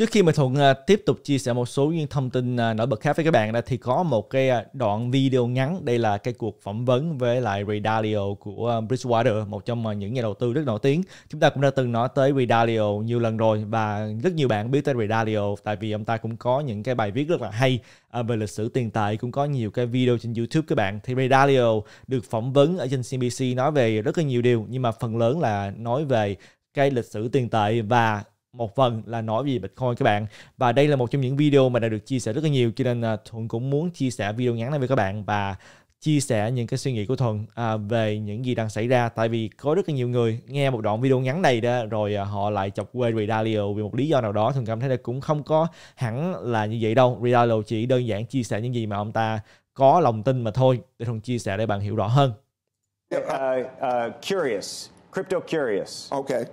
Trước khi mà Thuận à, tiếp tục chia sẻ một số những thông tin à, nổi bật khác với các bạn thì có một cái à, đoạn video ngắn. Đây là cái cuộc phỏng vấn với lại Ray Dalio của Bridgewater, một trong những nhà đầu tư rất nổi tiếng. Chúng ta cũng đã từng nói tới Ray Dalio nhiều lần rồi và rất nhiều bạn biết tới Ray Dalio tại vì ông ta cũng có những cái bài viết rất là hay về lịch sử tiền tệ cũng có nhiều cái video trên YouTube các bạn. Thì Ray Dalio được phỏng vấn ở trên CNBC nói về rất là nhiều điều nhưng mà phần lớn là nói về cái lịch sử tiền tệ và một phần là nói về Bitcoin các bạn và đây là một trong những video mà đã được chia sẻ rất là nhiều cho nên uh, Thuận cũng muốn chia sẻ video ngắn này với các bạn và chia sẻ những cái suy nghĩ của Thuận à, về những gì đang xảy ra tại vì có rất là nhiều người nghe một đoạn video ngắn này đó rồi à, họ lại chọc quê Redalio vì một lý do nào đó Thuận cảm thấy là cũng không có hẳn là như vậy đâu Redalio chỉ đơn giản chia sẻ những gì mà ông ta có lòng tin mà thôi để Thuận chia sẻ để bạn hiểu rõ hơn uh, uh, curious crypto curious okay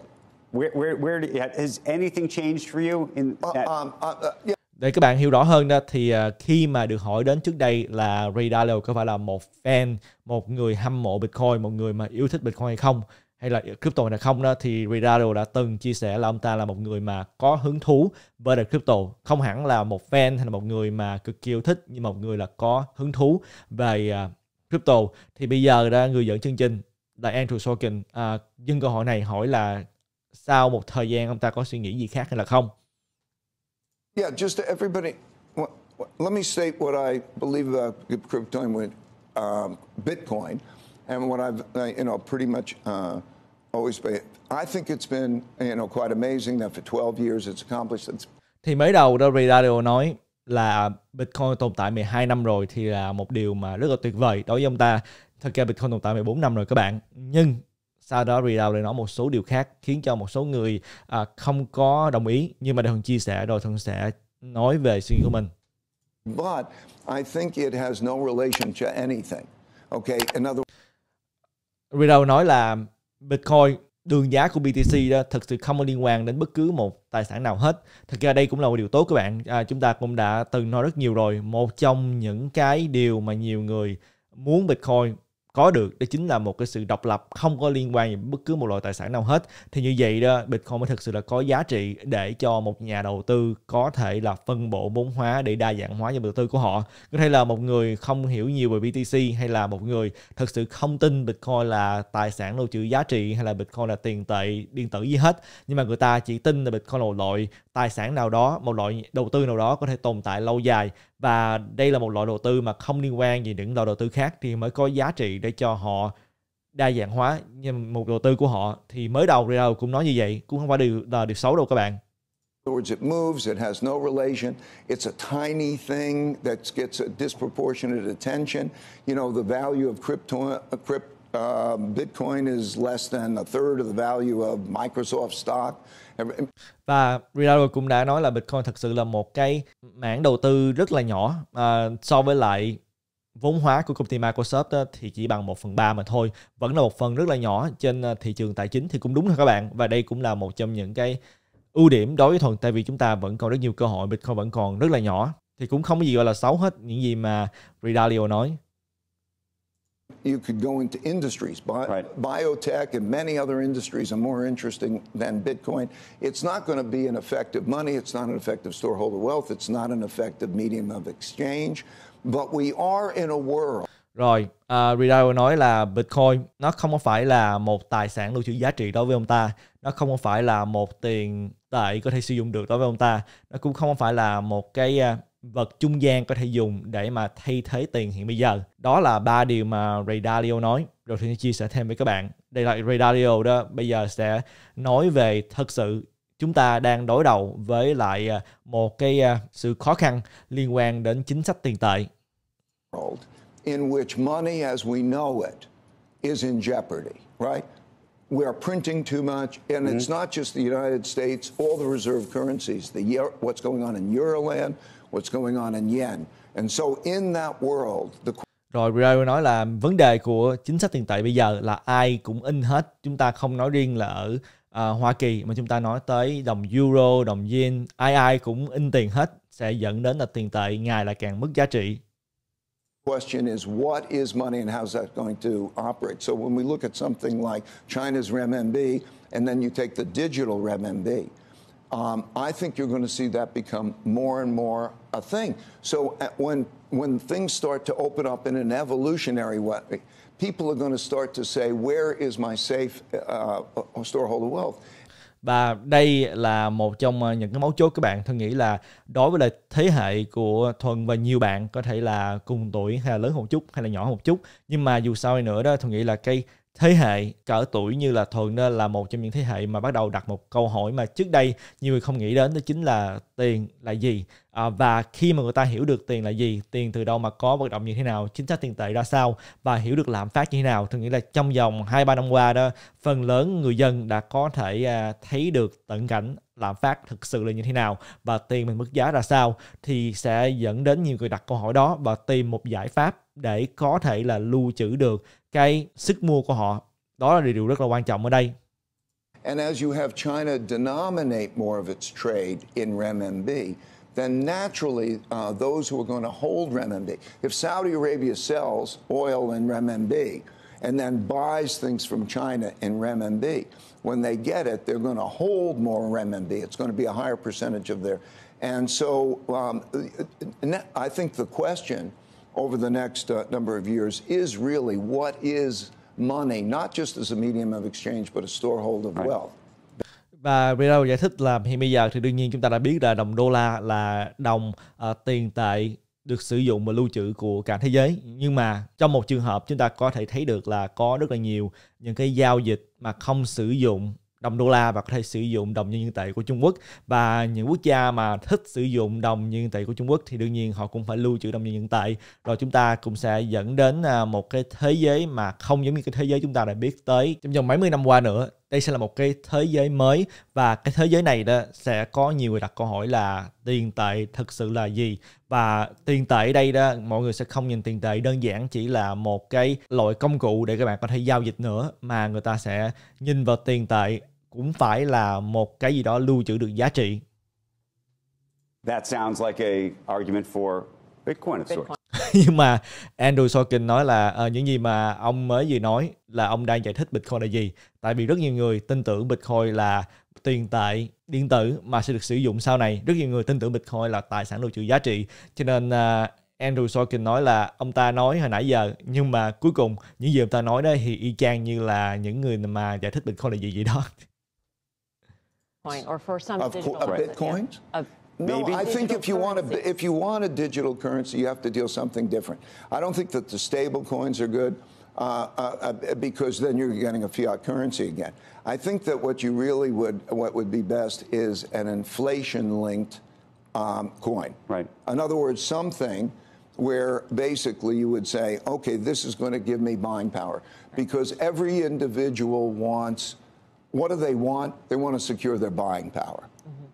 Where, where, where do, has anything changed for you in that? Uh, um, uh, yeah. Để các bạn hiểu rõ hơn đó thì ờ, khi mà được hỏi đến trước đây là Ray Dalio có phải là một fan, một người hâm mộ Bitcoin, một người mà yêu thích Bitcoin hay không hay là crypto hay là không đó thì Ray Dalio đã từng chia sẻ là ông ta là một người mà có hứng thú với đời crypto, không hẳn là một fan hay là một người mà cực kỳ yêu thích nhưng mà một người là có hứng thú về uh, crypto. Thì bây giờ ra người dẫn chương trình là Andrew Sorkin uh, à, dưng câu hỏi này hỏi là sau một thời gian ông ta có suy nghĩ gì khác hay là không? Yeah, just to everybody, well, let me state what I believe about crypto and with um, Bitcoin and what I've, uh, you know, pretty much uh, always been. I think it's been, you know, quite amazing that for 12 years it's accomplished. It's... Thì mới đầu Rory Radio nói là Bitcoin tồn tại 12 năm rồi thì là một điều mà rất là tuyệt vời đối với ông ta. Thật ra Bitcoin tồn tại 14 năm rồi các bạn. Nhưng sau đó readout lại nói một số điều khác khiến cho một số người à, không có đồng ý nhưng mà Thuận chia sẻ rồi Thuận sẽ nói về suy nghĩ của mình. But I think it has no relation to anything. Okay, another Readout nói là Bitcoin đường giá của BTC đó thực sự không có liên quan đến bất cứ một tài sản nào hết. Thực ra đây cũng là một điều tốt các bạn. À, chúng ta cũng đã từng nói rất nhiều rồi. Một trong những cái điều mà nhiều người muốn Bitcoin có được đó chính là một cái sự độc lập không có liên quan gì bất cứ một loại tài sản nào hết thì như vậy đó Bitcoin mới thực sự là có giá trị để cho một nhà đầu tư có thể là phân bổ vốn hóa để đa dạng hóa dòng đầu tư của họ có thể là một người không hiểu nhiều về BTC hay là một người thực sự không tin Bitcoin là tài sản lưu trữ giá trị hay là Bitcoin là tiền tệ điện tử gì hết nhưng mà người ta chỉ tin là Bitcoin là một loại tài sản nào đó, một loại đầu tư nào đó có thể tồn tại lâu dài và đây là một loại đầu tư mà không liên quan gì những loại đầu tư khác thì mới có giá trị để cho họ đa dạng hóa một đầu tư của họ thì mới đầu đầu cũng nói như vậy cũng không phải điều là điều xấu đâu các bạn it moves, it has no relation. It's a tiny thing that gets a disproportionate attention. You know, the value of crypto, uh, crypto Uh, Bitcoin is less than a third of the value of Microsoft stock. Và Rilaro cũng đã nói là Bitcoin thật sự là một cái mảng đầu tư rất là nhỏ uh, so với lại vốn hóa của công ty Microsoft đó, thì chỉ bằng 1 phần 3 mà thôi vẫn là một phần rất là nhỏ trên à, thị trường tài chính thì cũng đúng thôi các bạn và đây cũng là một trong những cái ưu điểm đối với thuần tại vì chúng ta vẫn còn rất nhiều cơ hội Bitcoin vẫn còn rất là nhỏ thì cũng không có gì gọi là xấu hết những gì mà Ridalio nói you could go into industries. Bi- right. Biotech and many other industries are more interesting than Bitcoin. It's not going to be an effective money. It's not an effective storeholder wealth. It's not an effective medium of exchange. But we are in a world. Rồi, uh, Riddle nói là Bitcoin nó không phải là một tài sản lưu trữ giá trị đối với ông ta. Nó không phải là một tiền tệ có thể sử dụng được đối với ông ta. Nó cũng không phải là một cái vật trung gian có thể dùng để mà thay thế tiền hiện bây giờ. Đó là ba điều mà Ray Dalio nói. Rồi thì chia sẻ thêm với các bạn. Đây là Ray Dalio đó. Bây giờ sẽ nói về thật sự chúng ta đang đối đầu với lại à, một cái à, sự khó khăn liên quan đến chính sách tiền tệ. In which money as we know it is in jeopardy, right? we are printing too much, and mm-hmm. it's not just the United States, all the reserve currencies, the what's going on in Euroland, what's going on in yen. And so in that world, the rồi Guerrero nói là vấn đề của chính sách tiền tệ bây giờ là ai cũng in hết. Chúng ta không nói riêng là ở uh, Hoa Kỳ mà chúng ta nói tới đồng euro, đồng yen, ai ai cũng in tiền hết sẽ dẫn đến là tiền tệ ngày lại càng mất giá trị. question is what is money and how's that going to operate? So when we look at something like China's renminbi and then you take the digital renminbi, Um, I think you're going to see that become more and more a thing. So uh, when when things start to open up in an evolutionary way, people are going to start to say, "Where is my safe uh, storehold wealth?" Và đây là một trong ờ, những cái mấu chốt các bạn tôi nghĩ là đối với là thế hệ của Thuần và nhiều bạn có thể là cùng tuổi hay là lớn một chút hay là nhỏ một chút nhưng mà dù sao nữa đó tôi nghĩ là cái thế hệ cỡ tuổi như là thường nên là một trong những thế hệ mà bắt đầu đặt một câu hỏi mà trước đây nhiều người không nghĩ đến đó chính là tiền là gì à, và khi mà người ta hiểu được tiền là gì tiền từ đâu mà có vận động như thế nào chính sách tiền tệ ra sao và hiểu được lạm phát như thế nào tôi nghĩ là trong vòng hai ba năm qua đó phần lớn người dân đã có thể à, thấy được tận cảnh lạm phát thực sự là như thế nào và tiền mình mức giá ra sao thì sẽ dẫn đến nhiều người đặt câu hỏi đó và tìm một giải pháp để có thể là lưu trữ được cái sức mua của họ. Đó là điều rất là quan trọng ở đây. And as you have China denominate more of its trade in RMB, then naturally uh, those who are going to hold RMB, if Saudi Arabia sells oil in RMB and then buys things from China in RMB, when they get it, they're going to hold more RMB. It's going to be a higher percentage of their. And so um, I think the question over the next uh, number of years is really what is money, not just as a medium of exchange, but a storehold of wealth. Và Riddle giải thích là hiện bây giờ thì đương nhiên chúng ta đã biết là đồng đô la là đồng uh, tiền tệ được sử dụng và lưu trữ của cả thế giới nhưng mà trong một trường hợp chúng ta có thể thấy được là có rất là nhiều những cái giao dịch mà không sử dụng đồng đô la và có thể sử dụng đồng nhân dân tệ của Trung Quốc và những quốc gia mà thích sử dụng đồng nhân dân tệ của Trung Quốc thì đương nhiên họ cũng phải lưu trữ đồng nhân dân tệ rồi chúng ta cũng sẽ dẫn đến à, một cái thế giới mà không giống như cái thế giới chúng ta đã biết tới trong vòng mấy mươi năm qua nữa đây sẽ là một cái thế giới mới và cái thế giới này đó sẽ có nhiều người đặt câu hỏi là tiền tệ thực sự là gì và tiền tệ đây đó mọi người sẽ không nhìn tiền tệ đơn giản chỉ là một cái loại công cụ để các bạn có thể giao dịch nữa mà người ta sẽ nhìn vào tiền tệ cũng phải là một cái gì đó lưu trữ được giá trị. That sounds like a argument for Bitcoin of sorts. Nhưng mà Andrew Sorkin nói là uh, những gì mà ông mới vừa nói là ông đang giải thích Bitcoin là gì. Tại vì rất nhiều người tin tưởng Bitcoin là tiền tệ điện tử mà sẽ được sử dụng sau này. Rất nhiều người tin tưởng Bitcoin là tài sản lưu trữ giá trị. Cho nên uh, Andrew Sorkin nói là ông ta nói hồi nãy giờ nhưng mà cuối cùng những gì ông ta nói đó thì y chang như là những người mà giải thích Bitcoin là gì vậy đó. Bitcoin or for some of digital co- right. Bitcoins? Yeah. no, Maybe. I think if you want a if you want a digital currency, you have to deal something different. I don't think that the stable coins are good. Uh, uh, uh, because then you're getting a fiat currency again. I think that what you really would, what would be best is an inflation-linked um, coin. Right. In other words, something where basically you would say, okay, this is going to give me buying power, because every individual wants what do they want? They want to secure their buying power.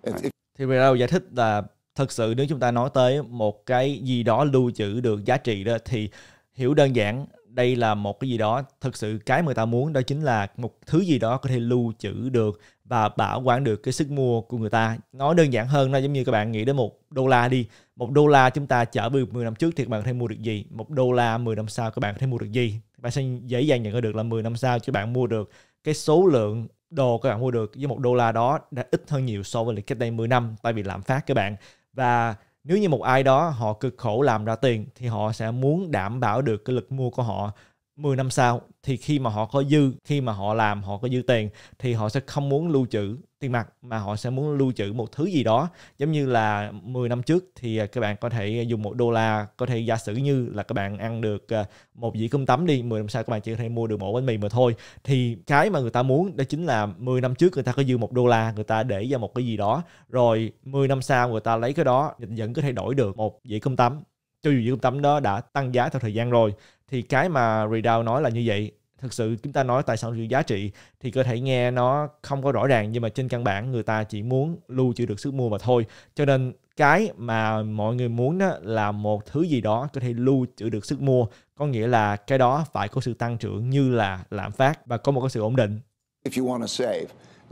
If, if... Thì Rao giải thích là thật sự nếu chúng ta nói tới một cái gì đó lưu trữ được giá trị đó thì hiểu đơn giản đây là một cái gì đó thực sự cái mà ta muốn đó chính là một thứ gì đó có thể lưu trữ được và bảo quản được cái sức mua của người ta nói đơn giản hơn nó giống như các bạn nghĩ đến một đô la đi một đô la chúng ta chở 10 năm trước thì các bạn có thể mua được gì một đô la 10 năm sau các bạn có thể mua được gì bạn sẽ dễ dàng nhận ra được là 10 năm sau các bạn mua được cái số lượng đồ các bạn mua được với một đô la đó đã ít hơn nhiều so với lại cách đây 10 năm tại vì lạm phát các bạn và nếu như một ai đó họ cực khổ làm ra tiền thì họ sẽ muốn đảm bảo được cái lực mua của họ 10 năm sau thì khi mà họ có dư, khi mà họ làm họ có dư tiền thì họ sẽ không muốn lưu trữ tiền mặt mà họ sẽ muốn lưu trữ một thứ gì đó. Giống như là 10 năm trước thì à, các bạn có thể dùng một đô la, có thể giả sử như là các bạn ăn được à, một dĩa cơm tấm đi, 10 năm sau các bạn chỉ có thể mua được một bánh mì mà thôi. Thì cái mà người ta muốn đó chính là 10 năm trước người ta có dư một đô la, người ta để ra một cái gì đó, rồi 10 năm sau người ta lấy cái đó vẫn có thể đổi được một dĩa cơm tấm cho dù dĩa cơm tấm đó đã tăng giá theo thời gian rồi thì cái mà Ridow nói là như vậy thực sự chúng ta nói tài sản giá trị thì cơ thể nghe nó không có rõ ràng nhưng mà trên căn bản người ta chỉ muốn lưu trữ được sức mua mà thôi cho nên cái mà mọi người muốn đó là một thứ gì đó có thể lưu trữ được sức mua có nghĩa là cái đó phải có sự tăng trưởng như là lạm phát và có một cái sự ổn định If you want to save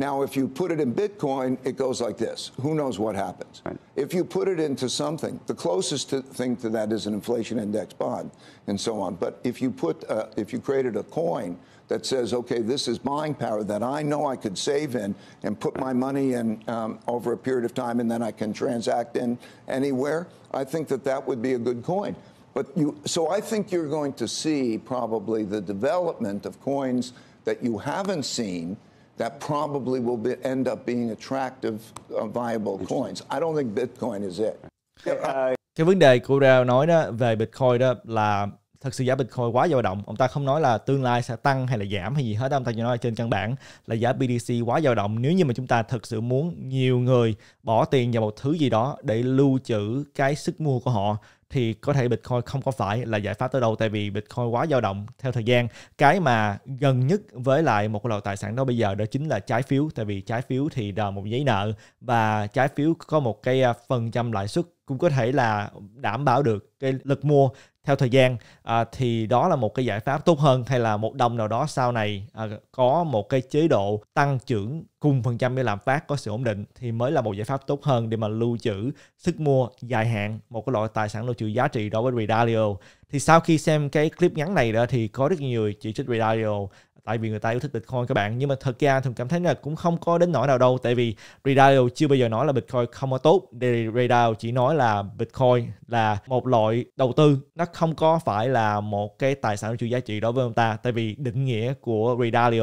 Now, if you put it in Bitcoin, it goes like this. Who knows what happens? Right. If you put it into something, the closest to, thing to that is an inflation index bond and so on. But if you put, uh, if you created a coin that says, okay, this is buying power that I know I could save in and put my money in um, over a period of time, and then I can transact in anywhere. I think that that would be a good coin. But you, so I think you're going to see probably the development of coins that you haven't seen that probably will be, end up being attractive, uh, viable coins. I don't think Bitcoin is it. Cái ờ, vấn đề của Rao nói đó về Bitcoin đó là thật sự giá Bitcoin quá dao động. Ông ta không nói là tương lai sẽ tăng hay là giảm hay gì hết. Ông ta chỉ nói trên căn bản là giá BTC quá dao động. Nếu như mà chúng ta thật sự muốn nhiều người bỏ tiền vào một thứ gì đó để lưu trữ cái sức mua của họ thì có thể Bitcoin không có phải là giải pháp tới đâu tại vì Bitcoin quá dao động theo thời gian. Cái mà gần nhất với lại một loại tài sản đó bây giờ đó chính là trái phiếu tại vì trái phiếu thì là một giấy nợ và trái phiếu có một cái à, phần trăm lãi suất cũng có thể là đảm bảo được cái lực mua theo thời gian à, thì đó là một cái giải pháp tốt hơn hay là một đồng nào đó sau này à, có một cái chế độ tăng trưởng cùng phần trăm để làm phát có sự ổn định thì mới là một giải pháp tốt hơn để mà lưu trữ sức mua dài hạn một cái loại tài sản lưu trữ giá trị đối với Redalio thì sau khi xem cái clip ngắn này đó thì có rất nhiều người chỉ trích Redalio tại vì người ta yêu thích Bitcoin các bạn nhưng mà thật ra thường cảm thấy là cũng không có đến nỗi nào đâu tại vì Redile chưa bao giờ nói là Bitcoin không có tốt Redile chỉ nói là Bitcoin là một loại đầu tư nó không có phải là một cái tài sản chưa giá trị đối với ông ta tại vì định nghĩa của Redile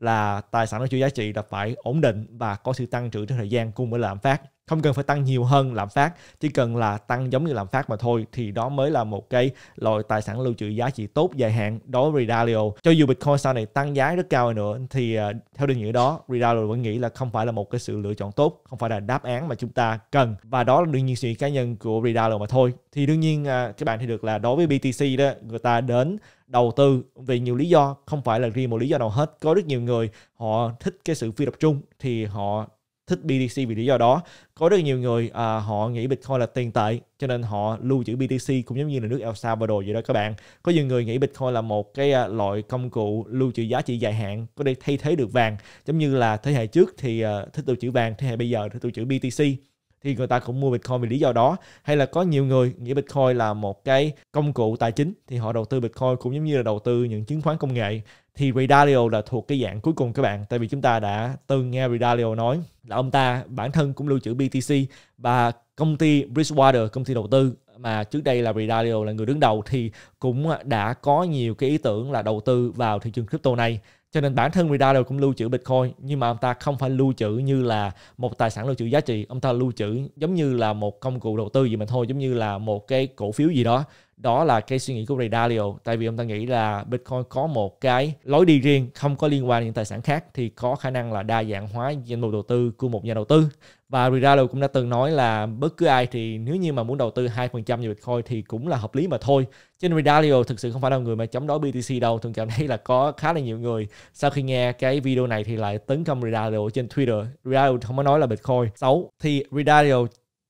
là tài sản nó chưa giá trị là phải ổn định và có sự tăng trưởng trong thời gian cùng với lạm phát không cần phải tăng nhiều hơn lạm phát chỉ cần là tăng giống như lạm phát mà thôi thì đó mới là một cái loại tài sản lưu trữ giá trị tốt dài hạn đối với Redalio cho dù Bitcoin sau này tăng giá rất cao nữa thì à, theo định nghĩa đó Redalio vẫn nghĩ là không phải là một cái sự lựa chọn tốt không phải là đáp án mà chúng ta cần và đó là đương nhiên suy nghĩ cá nhân của Redalio mà thôi thì đương nhiên à, các bạn thì được là đối với BTC đó người ta đến đầu tư vì nhiều lý do không phải là riêng một lý do nào hết có rất nhiều người họ thích cái sự phi tập trung thì họ thích BTC vì lý do đó có rất nhiều người à, họ nghĩ Bitcoin là tiền tệ cho nên họ lưu trữ BTC cũng giống như là nước El Salvador vậy đó các bạn có nhiều người nghĩ Bitcoin là một cái à, loại công cụ lưu trữ giá trị dài hạn có thể thay thế được vàng giống như là thế hệ trước thì à, thích lưu trữ vàng thế hệ bây giờ thích lưu trữ BTC thì người ta cũng mua Bitcoin vì lý do đó hay là có nhiều người nghĩ Bitcoin là một cái công cụ tài chính thì họ đầu tư Bitcoin cũng giống như là đầu tư những chứng khoán công nghệ thì Redalio là thuộc cái dạng cuối cùng các bạn tại vì chúng ta đã từng nghe Redalio nói là ông ta bản thân cũng lưu trữ BTC và công ty Bridgewater công ty đầu tư mà trước đây là Redalio là người đứng đầu thì cũng đã có nhiều cái ý tưởng là đầu tư vào thị trường crypto này cho nên bản thân Redalo cũng lưu trữ Bitcoin nhưng mà ông ta không phải lưu trữ như là một tài sản lưu trữ giá trị ông ta lưu trữ giống như là một công cụ đầu tư gì mà thôi giống như là một cái cổ phiếu gì đó đó là cái suy nghĩ của Ray Dalio tại vì ông ta nghĩ là Bitcoin có một cái lối đi riêng không có liên quan đến tài sản khác thì có khả năng là đa dạng hóa danh mục đầu tư của một nhà đầu tư và Ray Dalio cũng đã từng nói là bất cứ ai thì nếu như mà muốn đầu tư 2% vào Bitcoin thì cũng là hợp lý mà thôi Trên nên Ray Dalio thực sự không phải là người mà chống đối BTC đâu thường cảm thấy là có khá là nhiều người sau khi nghe cái video này thì lại tấn công Ray Dalio trên Twitter Ray Dalio không có nói là Bitcoin xấu thì Ray Dalio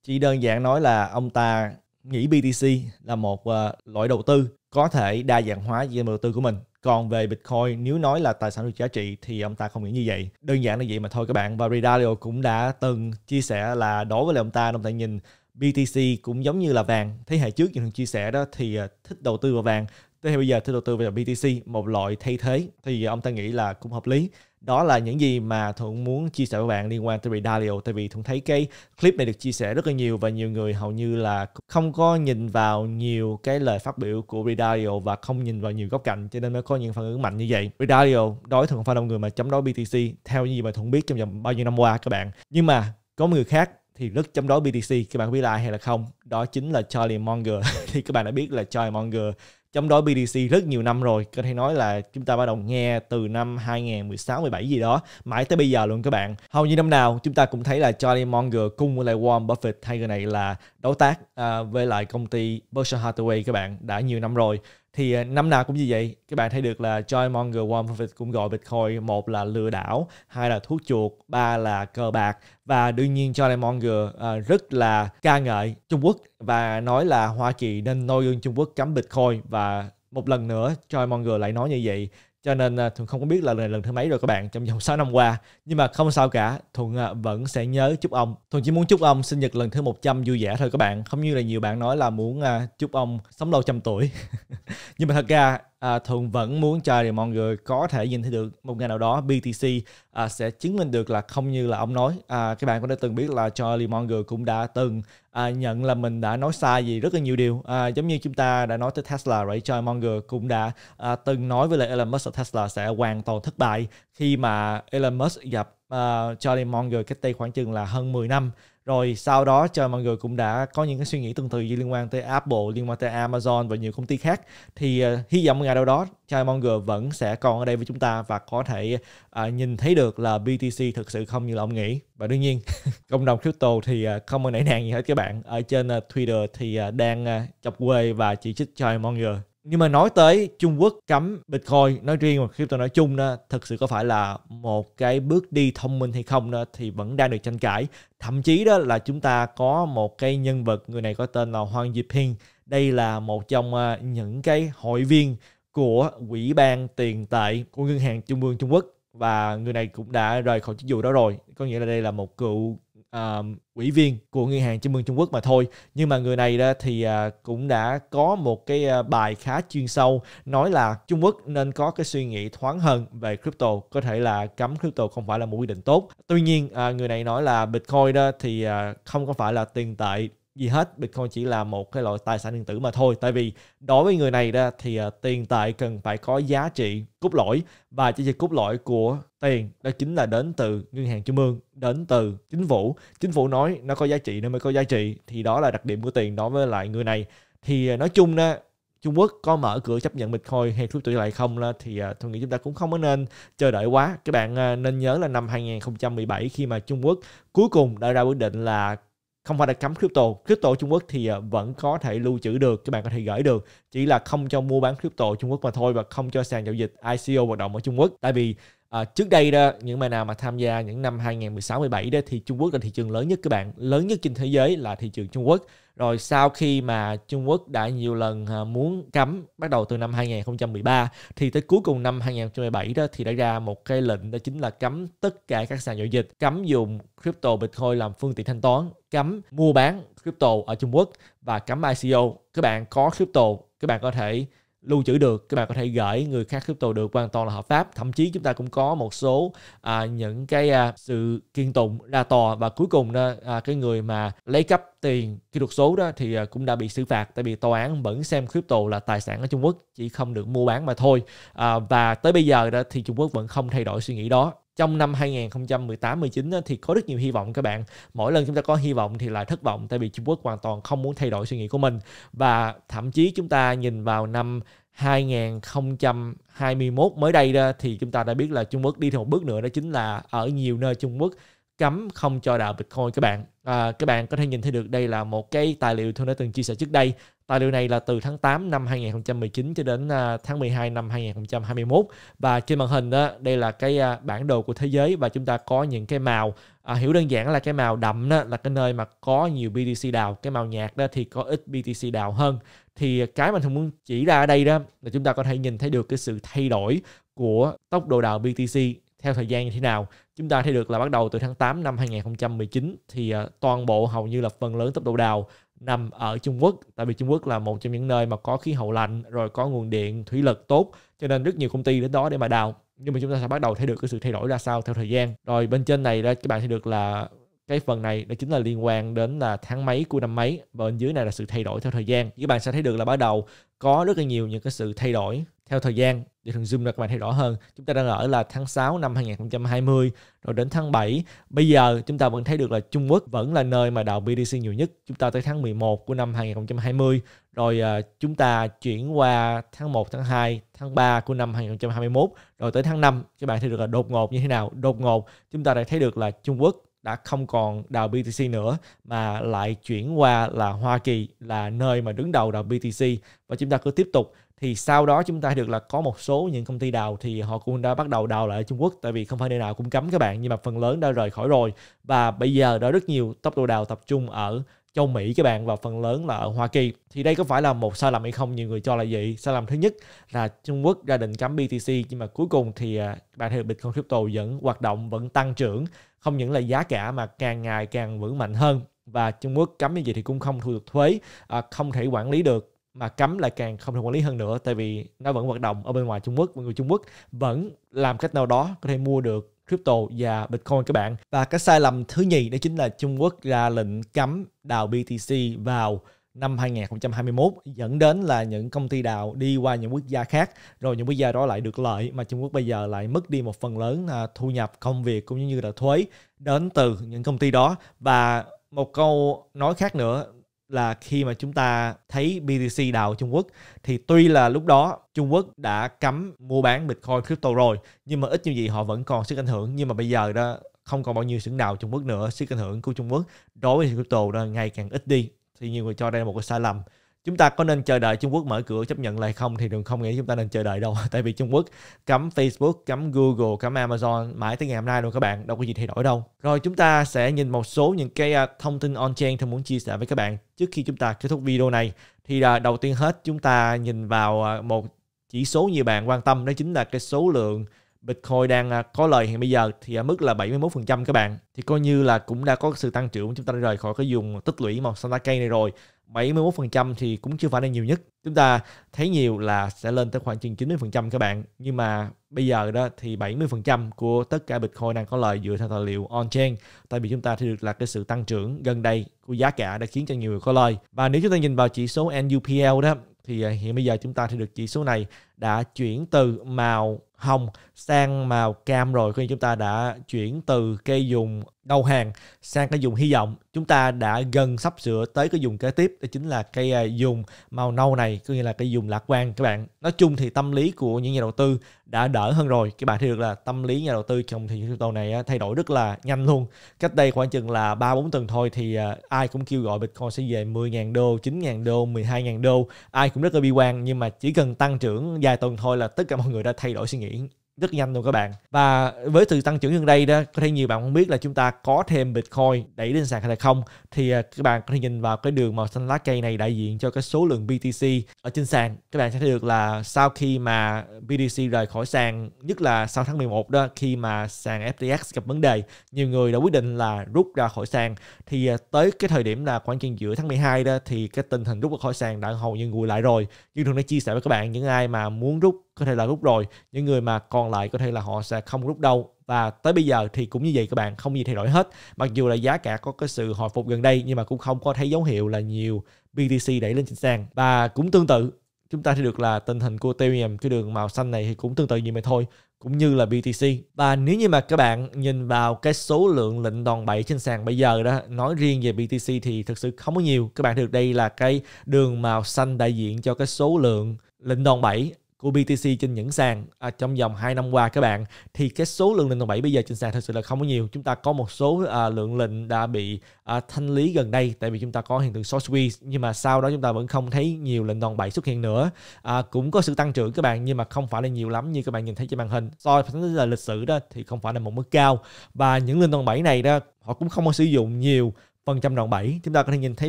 chỉ đơn giản nói là ông ta nghĩ BTC là một uh, loại đầu tư có thể đa dạng hóa dòng đầu tư của mình. Còn về Bitcoin, nếu nói là tài sản được giá trị thì ông ta không nghĩ như vậy. Đơn giản là vậy mà thôi các bạn. Và Ridalio cũng đã từng chia sẻ là đối với ông ta, ông ta nhìn BTC cũng giống như là vàng. Thế hệ trước như thường chia sẻ đó thì ờ, thích đầu tư vào vàng Thế thì bây giờ tôi đầu tư vào BTC, một loại thay thế. Thì ông ta nghĩ là cũng hợp lý. Đó là những gì mà Thuận muốn chia sẻ với bạn liên quan tới Redalio. Tại vì Thuận thấy cái clip này được chia sẻ rất là nhiều và nhiều người hầu như là không có nhìn vào nhiều cái lời phát biểu của Redalio và không nhìn vào nhiều góc cạnh cho nên mới có những phản ứng mạnh như vậy. Redalio đối Thuận phải là người mà chấm đối BTC theo như gì mà Thuận biết trong vòng bao nhiêu năm qua các bạn. Nhưng mà có người khác thì rất chấm đối BTC các bạn có biết là ai hay là không đó chính là Charlie Munger thì các bạn đã biết là Charlie Munger chống đối BDC rất nhiều năm rồi có thể nói là chúng ta bắt đầu nghe từ năm 2016 17 gì đó mãi tới bây giờ luôn các bạn hầu như năm nào chúng ta cũng thấy là Charlie Munger cùng với lại Warren Buffett hai người này là đối tác uh, với lại công ty Berkshire Hathaway các bạn đã nhiều năm rồi thì à, năm nào cũng như vậy các bạn thấy được là Joy Munger Warren Buffett cũng gọi Bitcoin một là lừa đảo hai là thuốc chuột ba là cờ bạc và đương nhiên Joy Munger uh, à, rất là ca ngợi Trung Quốc và nói là Hoa Kỳ nên noi gương Trung Quốc cấm Bitcoin và một lần nữa Joy Munger lại nói như vậy cho nên à, thuận không có biết là lần, lần thứ mấy rồi các bạn trong vòng 6 năm qua nhưng mà không sao cả thuận à, vẫn sẽ nhớ chúc ông thuận chỉ muốn chúc ông sinh nhật lần thứ 100 vui vẻ thôi các bạn không như là nhiều bạn nói là muốn à, chúc ông sống lâu trăm tuổi nhưng mà thật ra à, thường vẫn muốn chờ thì mọi người có thể nhìn thấy được một ngày nào đó BTC à, sẽ chứng minh được là không như là ông nói à, các bạn cũng đã từng biết là Charlie Munger cũng đã từng à, nhận là mình đã nói sai gì rất là nhiều điều à, giống như chúng ta đã nói tới Tesla rồi Charlie Munger cũng đã à, từng nói với lại Elon Musk là Tesla sẽ hoàn toàn thất bại khi mà Elon Musk gặp uh, Charlie Munger cách đây khoảng chừng là hơn 10 năm rồi sau đó cho Charlie Munger cũng đã có những cái suy nghĩ tương tự liên quan tới Apple liên quan tới Amazon và nhiều công ty khác thì uh, hy vọng một ngày đâu đó Charlie Munger vẫn sẽ còn ở đây với chúng ta và có thể uh, nhìn thấy được là BTC thực sự không như là ông nghĩ và đương nhiên cộng đồng crypto thì uh, không ơn nảy nàng gì hết các bạn ở trên uh, Twitter thì uh, đang uh, chọc quê và chỉ trích Charlie Munger nhưng mà nói tới Trung Quốc cấm Bitcoin nói riêng và crypto nói chung đó, thực sự có phải là một cái bước đi thông minh hay không đó, thì vẫn đang được tranh cãi. Thậm chí đó là chúng ta có một cái nhân vật người này có tên là Hoàng Diệp Jiping. Đây là một trong à, những cái hội viên của Quỹ ban tiền tệ của Ngân hàng Trung ương Trung Quốc và người này cũng đã rời khỏi chức vụ đó rồi. Có nghĩa là đây là một cựu uh, ủy viên của ngân hàng trung ương Trung Quốc mà thôi nhưng mà người này đó thì uh, cũng đã có một cái à, bài khá chuyên sâu nói là Trung Quốc nên có cái suy nghĩ thoáng hơn về crypto có thể là cấm crypto không phải là một quy định tốt tuy nhiên uh, người này nói là Bitcoin đó thì uh, không có phải là tiền tệ gì hết Bitcoin chỉ là một cái loại tài sản điện tử mà thôi tại vì đối với người này ra thì à, tiền tệ cần phải có giá trị cốt lõi và chỉ trị cốt lõi của tiền đó chính là đến từ ngân hàng trung ương đến từ chính phủ chính phủ nói nó có giá trị nên mới có giá trị thì đó là đặc điểm của tiền đối với lại người này thì à, nói chung đó Trung Quốc có mở cửa chấp nhận Bitcoin hay crypto lại không là thì à, tôi nghĩ chúng ta cũng không có nên chờ đợi quá. Các bạn nên nhớ là năm 2017 khi mà Trung Quốc cuối cùng đã ra quyết định là không phải là cấm crypto crypto Trung Quốc thì ờ, vẫn có thể lưu trữ được các bạn có thể gửi được chỉ là không cho mua bán crypto Trung Quốc mà thôi và không cho sàn giao dịch ICO hoạt động ở Trung Quốc tại vì À, trước đây đó những bài nào mà tham gia những năm 2016 17 đó thì Trung Quốc là thị trường lớn nhất các bạn, lớn nhất trên thế giới là thị trường Trung Quốc. Rồi sau khi mà Trung Quốc đã nhiều lần à, muốn cấm bắt đầu từ năm 2013 thì tới cuối cùng năm 2017 đó thì đã ra một cái lệnh đó chính là cấm tất cả các sàn giao dịch, cấm dùng crypto Bitcoin làm phương tiện thanh toán, cấm mua bán crypto ở Trung Quốc và cấm ICO. Các bạn có crypto, các bạn có thể lưu trữ được các bạn có thể gửi người khác crypto được hoàn toàn là hợp pháp thậm chí chúng ta cũng có một số à, những cái à, sự kiên tụng ra tòa và cuối cùng đó, à, cái người mà lấy cắp tiền kỹ thuật số đó thì à, cũng đã bị xử phạt tại vì tòa án vẫn xem crypto là tài sản ở Trung Quốc chỉ không được mua bán mà thôi à, và tới bây giờ đó thì Trung Quốc vẫn không thay đổi suy nghĩ đó trong năm 2018-19 thì có rất nhiều hy vọng các bạn. Mỗi lần chúng ta có hy vọng thì lại thất vọng tại vì Trung Quốc hoàn toàn không muốn thay đổi suy nghĩ của mình và thậm chí chúng ta nhìn vào năm 2021 mới đây đó thì chúng ta đã biết là Trung Quốc đi thêm một bước nữa đó chính là ở nhiều nơi Trung Quốc cấm không cho đạo Bitcoin các bạn. À, các bạn có thể nhìn thấy được đây là một cái tài liệu tôi đã từng chia sẻ trước đây Tài liệu này là từ tháng 8 năm 2019 cho đến à, tháng 12 năm 2021 và trên màn hình đó, đây là cái à, bản đồ của thế giới và chúng ta có những cái màu à, hiểu đơn giản là cái màu đậm đó là cái nơi mà có nhiều BTC đào cái màu nhạt đó thì có ít BTC đào hơn thì cái mà thường muốn chỉ ra ở đây đó là chúng ta có thể nhìn thấy được cái sự thay đổi của tốc độ đào BTC theo thời gian như thế nào chúng ta thấy được là bắt đầu từ tháng 8 năm 2019 thì ờ, toàn bộ hầu như là phần lớn tốc độ đào nằm ở Trung Quốc tại vì Trung Quốc là một trong những nơi mà có khí hậu lạnh rồi có nguồn điện thủy lực tốt cho nên rất nhiều công ty đến đó để mà đào nhưng mà chúng ta sẽ bắt đầu thấy được cái sự thay đổi ra sao theo thời gian rồi bên trên này là các bạn thấy được là cái phần này đó chính là liên quan đến là tháng mấy của năm mấy và bên dưới này là sự thay đổi theo thời gian các bạn sẽ thấy được là bắt đầu có rất là nhiều những cái sự thay đổi theo thời gian để thường zoom ra các bạn thấy rõ hơn chúng ta đang ở là tháng 6 năm 2020 rồi đến tháng 7 bây giờ chúng ta vẫn thấy được là Trung Quốc vẫn là nơi mà đào BTC nhiều nhất chúng ta tới tháng 11 của năm 2020 rồi uh, chúng ta chuyển qua tháng 1 tháng 2 tháng 3 của năm 2021 rồi tới tháng 5 các bạn thấy được là đột ngột như thế nào đột ngột chúng ta đã thấy được là Trung Quốc đã không còn đào BTC nữa mà lại chuyển qua là Hoa Kỳ là nơi mà đứng đầu đào BTC và chúng ta cứ tiếp tục thì sau đó chúng ta được là có một số những công ty đào thì họ cũng đã bắt đầu đào lại ở Trung Quốc tại vì không phải nơi nào cũng cấm các bạn nhưng mà phần lớn đã rời khỏi rồi và bây giờ đã rất nhiều tốc độ đào tập trung ở châu Mỹ các bạn và phần lớn là ở Hoa Kỳ thì đây có phải là một sai lầm hay không nhiều người cho là vậy sai lầm thứ nhất là Trung Quốc ra định cấm BTC nhưng mà cuối cùng thì à, bạn theo Bitcoin crypto vẫn hoạt động vẫn tăng trưởng không những là giá cả mà càng ngày càng vững mạnh hơn và Trung Quốc cấm như vậy thì cũng không thu được thuế à, không thể quản lý được mà cấm lại càng không thể quản lý hơn nữa tại vì nó vẫn hoạt động ở bên ngoài Trung Quốc và người Trung Quốc vẫn làm cách nào đó có thể mua được crypto và Bitcoin các bạn. Và cái sai lầm thứ nhì đó chính là Trung Quốc ra lệnh cấm đào BTC vào năm 2021 dẫn đến là những công ty đào đi qua những quốc gia khác rồi những quốc gia đó lại được lợi mà Trung Quốc bây giờ lại mất đi một phần lớn à, thu nhập công việc cũng như là thuế đến từ những công ty đó và một câu nói khác nữa là khi mà chúng ta thấy BTC đào Trung Quốc thì tuy là lúc đó Trung Quốc đã cấm mua bán Bitcoin crypto rồi nhưng mà ít như gì họ vẫn còn sức ảnh hưởng nhưng mà bây giờ đó không còn bao nhiêu xưởng đào Trung Quốc nữa sức ảnh hưởng của Trung Quốc đối với crypto đó ngày càng ít đi thì nhiều người cho đây là một cái sai lầm chúng ta có nên chờ đợi Trung Quốc mở cửa chấp nhận lại không thì đừng không nghĩ chúng ta nên chờ đợi đâu tại vì Trung Quốc cấm Facebook cấm Google cấm Amazon mãi tới ngày hôm nay luôn các bạn đâu có gì thay đổi đâu rồi chúng ta sẽ nhìn một số những cái à, thông tin on chain tôi muốn chia sẻ với các bạn trước khi chúng ta kết thúc video này thì à, đầu tiên hết chúng ta nhìn vào à, một chỉ số nhiều bạn quan tâm đó chính là cái số lượng Bitcoin đang có lời hiện bây giờ thì ở mức là 71% các bạn. Thì coi như là cũng đã có sự tăng trưởng chúng ta đã rời khỏi cái dùng tích lũy màu Santa cây này rồi. 71% thì cũng chưa phải là nhiều nhất. Chúng ta thấy nhiều là sẽ lên tới khoảng chừng 90% các bạn. Nhưng mà bây giờ đó thì 70% của tất cả Bitcoin đang có lời dựa theo tài liệu on-chain. Tại vì chúng ta thấy được là cái sự tăng trưởng gần đây của giá cả đã khiến cho nhiều người có lời. Và nếu chúng ta nhìn vào chỉ số NUPL đó thì à, hiện bây giờ chúng ta thấy được chỉ số này đã chuyển từ màu hồng sang màu cam rồi khi chúng ta đã chuyển từ cây dùng đầu hàng sang cái dùng hy vọng chúng ta đã gần sắp sửa tới cái dùng kế tiếp đó chính là cây à, dùng màu nâu này có nghĩa là cây dùng lạc quan các bạn nói chung thì tâm lý của những nhà đầu tư đã đỡ hơn rồi các bạn thấy được là tâm lý nhà đầu tư trong thị trường crypto này thay đổi rất là nhanh luôn cách đây khoảng chừng là ba bốn tuần thôi thì à, ai cũng kêu gọi bitcoin sẽ về 10.000 đô 9.000 đô 12.000 đô ai cũng rất là bi quan nhưng mà chỉ cần tăng trưởng vài tuần thôi là tất cả mọi người đã thay đổi suy nghĩ rất nhanh luôn các bạn và với sự tăng trưởng gần đây đó có thể nhiều bạn không biết là chúng ta có thêm bitcoin đẩy lên sàn hay là không thì à, các bạn có thể nhìn vào cái đường màu xanh lá cây này đại diện cho cái số lượng BTC ở trên sàn các bạn sẽ thấy được là sau khi mà BTC rời khỏi sàn nhất là sau tháng 11 đó khi mà sàn FTX gặp vấn đề nhiều người đã quyết định là rút ra khỏi sàn thì à, tới cái thời điểm là khoảng chừng giữa tháng 12 đó thì cái tình hình rút ra khỏi sàn đã hầu như nguội lại rồi nhưng thường đã chia sẻ với các bạn những ai mà muốn rút có thể là rút rồi những người mà còn lại có thể là họ sẽ không rút đâu và tới bây giờ thì cũng như vậy các bạn không gì thay đổi hết mặc dù là giá cả có cái sự hồi phục gần đây nhưng mà cũng không có thấy dấu hiệu là nhiều BTC đẩy lên trên sàn và cũng tương tự chúng ta thấy được là tình hình của Ethereum cái đường màu xanh này thì cũng tương tự như vậy thôi cũng như là BTC và nếu như mà các bạn nhìn vào cái số lượng lệnh đòn bẩy trên sàn bây giờ đó nói riêng về BTC thì thực sự không có nhiều các bạn được đây là cái đường màu xanh đại diện cho cái số lượng lệnh đòn bẩy của BTC trên những sàn à, trong vòng 2 năm qua các bạn thì cái số lượng lệnh tầng 7 bây giờ trên sàn thật sự là không có nhiều chúng ta có một số à, lượng lệnh đã bị à, thanh lý gần đây tại vì chúng ta có hiện tượng short squeeze nhưng mà sau đó chúng ta vẫn không thấy nhiều lệnh tầng 7 xuất hiện nữa à, cũng có sự tăng trưởng các bạn nhưng mà không phải là nhiều lắm như các bạn nhìn thấy trên màn hình so với là lịch sử đó thì không phải là một mức cao và những lệnh tầng 7 này đó họ cũng không có sử dụng nhiều phần trăm đòn bẩy chúng ta có thể nhìn thấy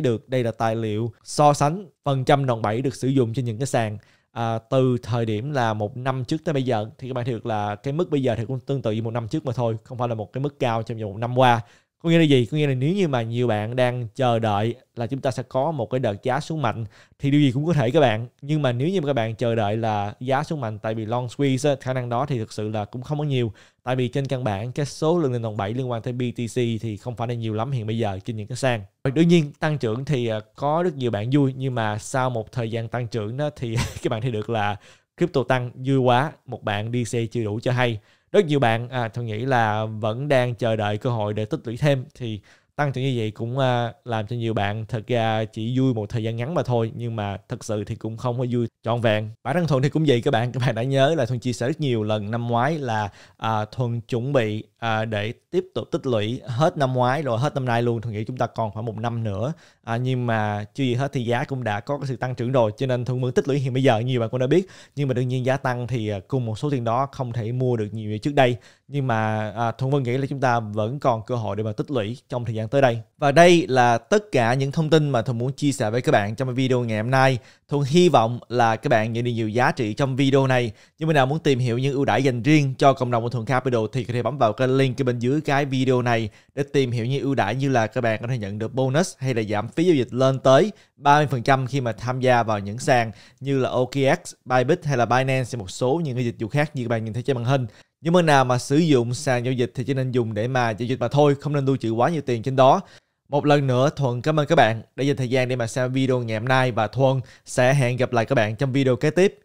được đây là tài liệu so sánh phần trăm đòn bẩy được sử dụng trên những cái sàn à, từ thời điểm là một năm trước tới bây giờ thì các bạn thấy được là cái mức bây giờ thì cũng tương tự như một năm trước mà thôi không phải là một cái mức cao trong vòng một năm qua có nghĩa là gì có nghĩa là nếu như mà nhiều bạn đang chờ đợi là chúng ta sẽ có một cái đợt giá xuống mạnh thì điều gì cũng có thể các bạn nhưng mà nếu như mà các bạn chờ đợi là giá xuống mạnh tại vì long squeeze khả năng đó thì thực sự là cũng không có nhiều tại vì trên căn bản cái số lượng nền đồng bảy liên quan tới BTC thì không phải là nhiều lắm hiện bây giờ trên những cái sàn đương nhiên tăng trưởng thì à, có rất nhiều bạn vui nhưng mà sau một thời gian tăng trưởng đó thì các bạn thấy được là crypto tăng vui quá một bạn đi xe chưa đủ cho hay rất nhiều bạn à, thường nghĩ là vẫn đang chờ đợi cơ hội để tích lũy thêm thì tăng trưởng như vậy cũng à, làm cho nhiều bạn thật ra chỉ vui một thời gian ngắn mà thôi nhưng mà thật sự thì cũng không có vui trọn vẹn bản thân thuận thì cũng vậy các bạn các bạn đã nhớ là thuận chia sẻ rất nhiều lần năm ngoái là à, thuận chuẩn bị à, để tiếp tục tích lũy hết năm ngoái rồi hết năm nay luôn thuận nghĩ chúng ta còn khoảng một năm nữa à, nhưng mà chưa gì hết thì giá cũng đã có cái sự tăng trưởng rồi cho nên thương mướn tích lũy hiện bây giờ nhiều bạn cũng đã biết nhưng mà đương nhiên giá tăng thì à, cùng một số tiền đó không thể mua được nhiều như trước đây nhưng mà à, thuận vân nghĩ là chúng ta vẫn còn cơ hội để mà tích lũy trong thời gian tới đây và đây là tất cả những thông tin mà Thuần muốn chia sẻ với các bạn trong video ngày hôm nay. Thuần hy vọng là các bạn nhận được nhiều giá trị trong video này. Những bạn nào muốn tìm hiểu những ưu đãi dành riêng cho cộng đồng của Thuần Capital thì có thể bấm vào cái link bên dưới cái video này để tìm hiểu những ưu đãi như là các bạn có thể nhận được bonus hay là giảm phí giao dịch lên tới 30% khi mà tham gia vào những sàn như là OKX, Bybit hay là Binance và một số những cái dịch vụ khác như các bạn nhìn thấy trên màn hình. Nhưng mà nào mà sử dụng sàn giao dịch thì chỉ nên dùng để mà giao dịch mà thôi, không nên lưu trữ quá nhiều tiền trên đó. Một lần nữa Thuận cảm ơn các bạn đã dành thời gian để mà xem video ngày hôm nay và Thuận sẽ hẹn gặp lại các bạn trong video kế tiếp.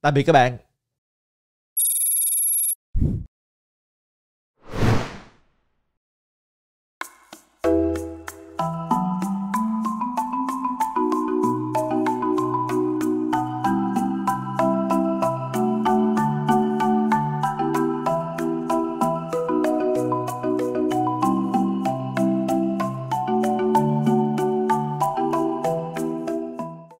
Tạm biệt các bạn.